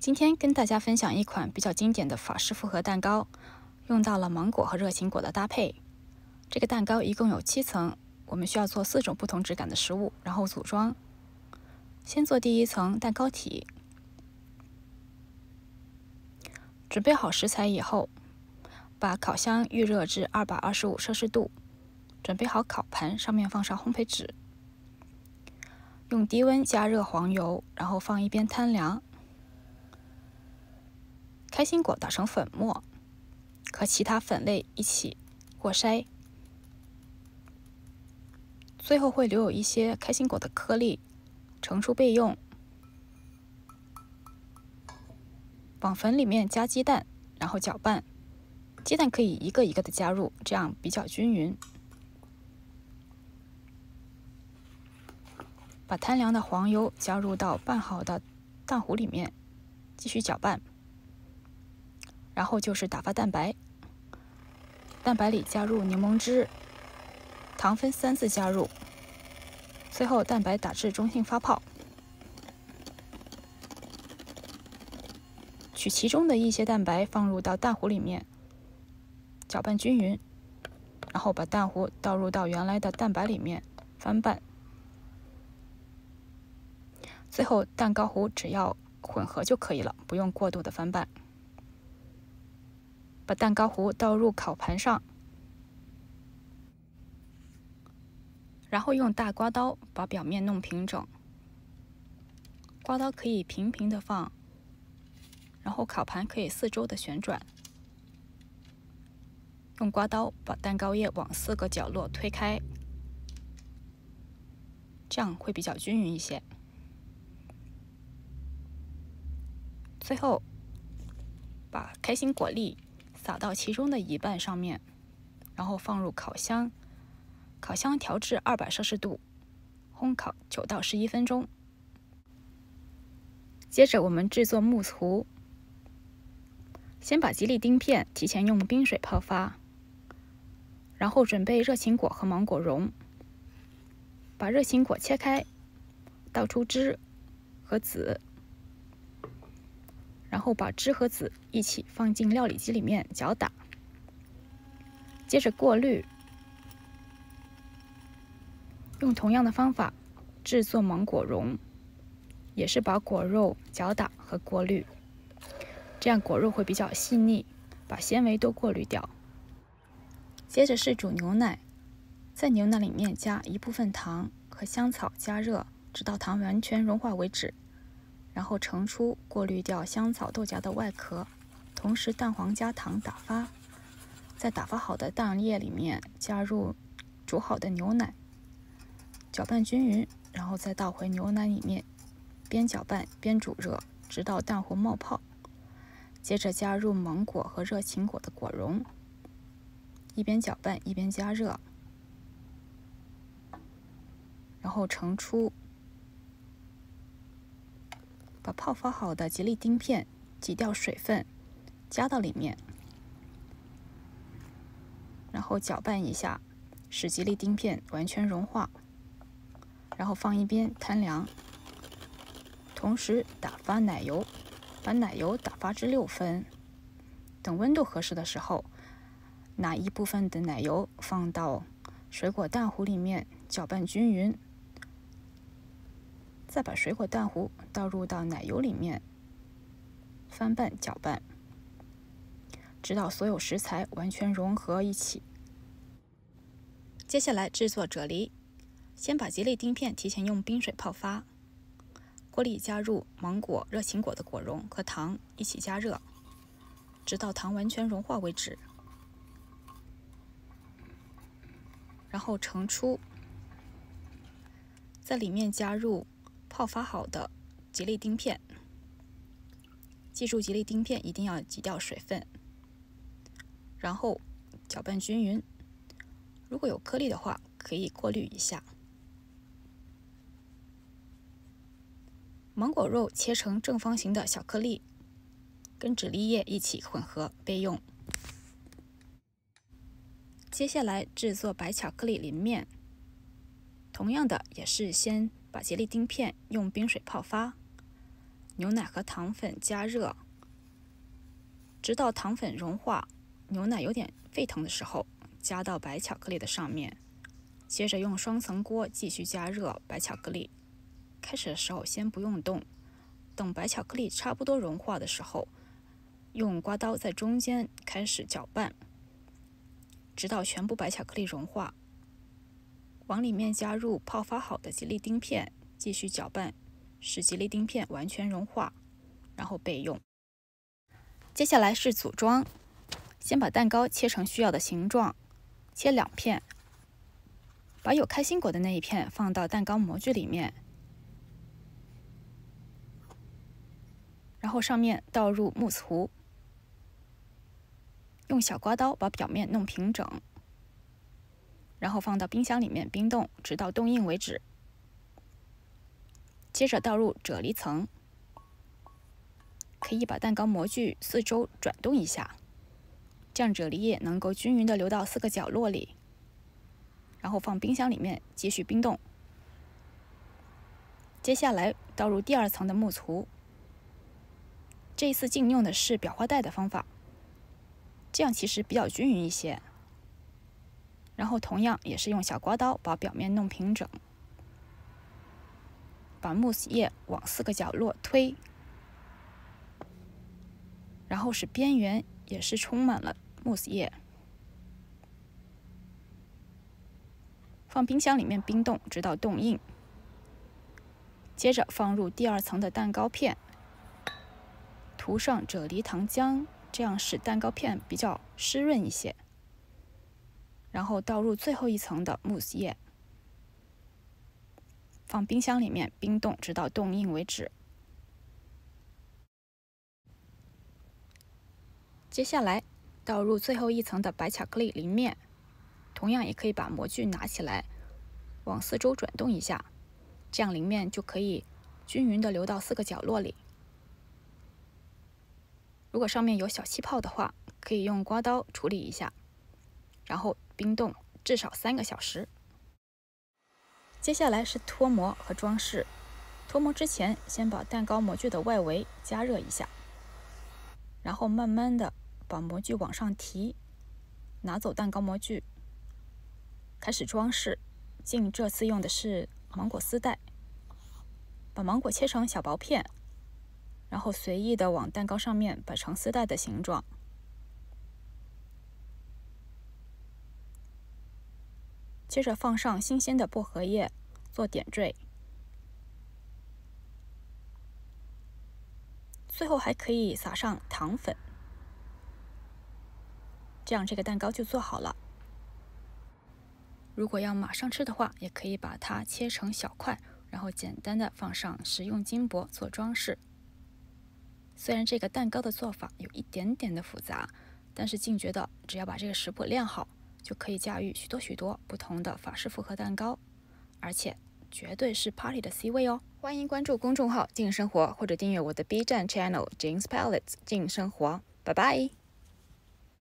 今天跟大家分享一款比较经典的法式复合蛋糕，用到了芒果和热情果的搭配。这个蛋糕一共有七层，我们需要做四种不同质感的食物，然后组装。先做第一层蛋糕体。准备好食材以后，把烤箱预热至二百二十五摄氏度，准备好烤盘，上面放上烘焙纸。用低温加热黄油，然后放一边摊凉。开心果打成粉末，和其他粉类一起过筛，最后会留有一些开心果的颗粒，盛出备用。往粉里面加鸡蛋，然后搅拌。鸡蛋可以一个一个的加入，这样比较均匀。把摊凉的黄油加入到拌好的蛋糊里面，继续搅拌。然后就是打发蛋白，蛋白里加入柠檬汁，糖分三次加入，最后蛋白打至中性发泡。取其中的一些蛋白放入到蛋糊里面，搅拌均匀，然后把蛋糊倒入到原来的蛋白里面翻拌，最后蛋糕糊只要混合就可以了，不用过度的翻拌。把蛋糕糊倒入烤盘上，然后用大刮刀把表面弄平整。刮刀可以平平的放，然后烤盘可以四周的旋转。用刮刀把蛋糕液往四个角落推开，这样会比较均匀一些。最后，把开心果粒。打到其中的一半上面，然后放入烤箱，烤箱调至二百摄氏度，烘烤九到十一分钟。接着我们制作慕斯糊，先把吉利丁片提前用冰水泡发，然后准备热情果和芒果茸，把热情果切开，倒出汁和籽。然后把汁和籽一起放进料理机里面搅打，接着过滤。用同样的方法制作芒果蓉，也是把果肉搅打和过滤，这样果肉会比较细腻，把纤维都过滤掉。接着是煮牛奶，在牛奶里面加一部分糖和香草，加热直到糖完全融化为止。然后盛出，过滤掉香草豆荚的外壳。同时，蛋黄加糖打发。在打发好的蛋液里面加入煮好的牛奶，搅拌均匀，然后再倒回牛奶里面，边搅拌边煮热，直到蛋糊冒泡。接着加入芒果和热情果的果蓉，一边搅拌一边加热。然后盛出。泡发好的吉利丁片挤掉水分，加到里面，然后搅拌一下，使吉利丁片完全融化，然后放一边摊凉。同时打发奶油，把奶油打发至六分。等温度合适的时候，拿一部分的奶油放到水果蛋糊里面搅拌均匀。再把水果蛋糊倒入到奶油里面，翻拌搅拌，直到所有食材完全融合一起。接下来制作啫喱，先把吉利丁片提前用冰水泡发。锅里加入芒果、热情果的果蓉和糖一起加热，直到糖完全融化为止。然后盛出，在里面加入。泡发好的吉利丁片，记住吉利丁片一定要挤掉水分，然后搅拌均匀。如果有颗粒的话，可以过滤一下。芒果肉切成正方形的小颗粒，跟脂粒液一起混合备用。接下来制作白巧克力淋面，同样的也是先。把吉利丁片用冰水泡发，牛奶和糖粉加热，直到糖粉融化，牛奶有点沸腾的时候，加到白巧克力的上面。接着用双层锅继续加热白巧克力，开始的时候先不用动，等白巧克力差不多融化的时候，用刮刀在中间开始搅拌，直到全部白巧克力融化。往里面加入泡发好的吉利丁片，继续搅拌，使吉利丁片完全融化，然后备用。接下来是组装，先把蛋糕切成需要的形状，切两片，把有开心果的那一片放到蛋糕模具里面，然后上面倒入慕斯糊，用小刮刀把表面弄平整。然后放到冰箱里面冰冻，直到冻硬为止。接着倒入啫喱层，可以把蛋糕模具四周转动一下，这样啫喱液能够均匀的流到四个角落里。然后放冰箱里面继续冰冻。接下来倒入第二层的木醋，这次净用的是裱花袋的方法，这样其实比较均匀一些。然后同样也是用小刮刀把表面弄平整，把慕斯液往四个角落推，然后使边缘也是充满了慕斯液。放冰箱里面冰冻，直到冻硬。接着放入第二层的蛋糕片，涂上啫喱糖浆，这样使蛋糕片比较湿润一些。然后倒入最后一层的慕斯液，放冰箱里面冰冻，直到冻硬为止。接下来倒入最后一层的白巧克力淋面，同样也可以把模具拿起来，往四周转动一下，这样淋面就可以均匀的流到四个角落里。如果上面有小气泡的话，可以用刮刀处理一下，然后。冰冻至少三个小时。接下来是脱模和装饰。脱模之前，先把蛋糕模具的外围加热一下，然后慢慢的把模具往上提，拿走蛋糕模具，开始装饰。静这次用的是芒果丝带，把芒果切成小薄片，然后随意的往蛋糕上面摆成丝带的形状。接着放上新鲜的薄荷叶做点缀，最后还可以撒上糖粉，这样这个蛋糕就做好了。如果要马上吃的话，也可以把它切成小块，然后简单的放上食用金箔做装饰。虽然这个蛋糕的做法有一点点的复杂，但是静觉得只要把这个食谱练好。就可以驾驭许多许多不同的法式复合蛋糕，而且绝对是 party 的 C 位哦！欢迎关注公众号“静生活”或者订阅我的 B 站 c h a n n e l j m n s Palettes 静生活”。拜拜！